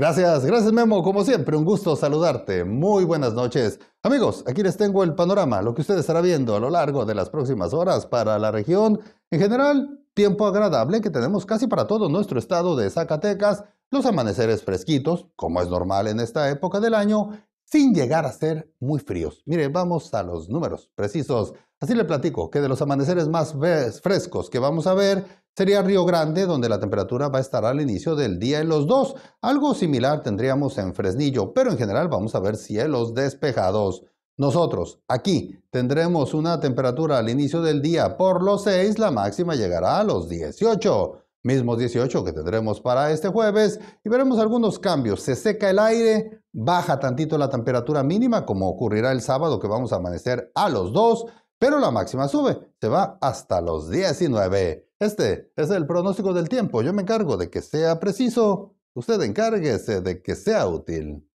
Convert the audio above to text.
Gracias, gracias Memo, como siempre, un gusto saludarte. Muy buenas noches. Amigos, aquí les tengo el panorama, lo que ustedes estarán viendo a lo largo de las próximas horas para la región. En general, tiempo agradable que tenemos casi para todo nuestro estado de Zacatecas, los amaneceres fresquitos, como es normal en esta época del año, sin llegar a ser muy fríos. Mire, vamos a los números precisos. Así le platico que de los amaneceres más frescos que vamos a ver, sería Río Grande, donde la temperatura va a estar al inicio del día en los 2. Algo similar tendríamos en Fresnillo, pero en general vamos a ver cielos despejados. Nosotros aquí tendremos una temperatura al inicio del día por los 6, la máxima llegará a los 18, mismos 18 que tendremos para este jueves y veremos algunos cambios. Se seca el aire, baja tantito la temperatura mínima como ocurrirá el sábado que vamos a amanecer a los 2, pero la máxima sube, se va hasta los 19. Este es el pronóstico del tiempo. Yo me encargo de que sea preciso. Usted encárguese de que sea útil.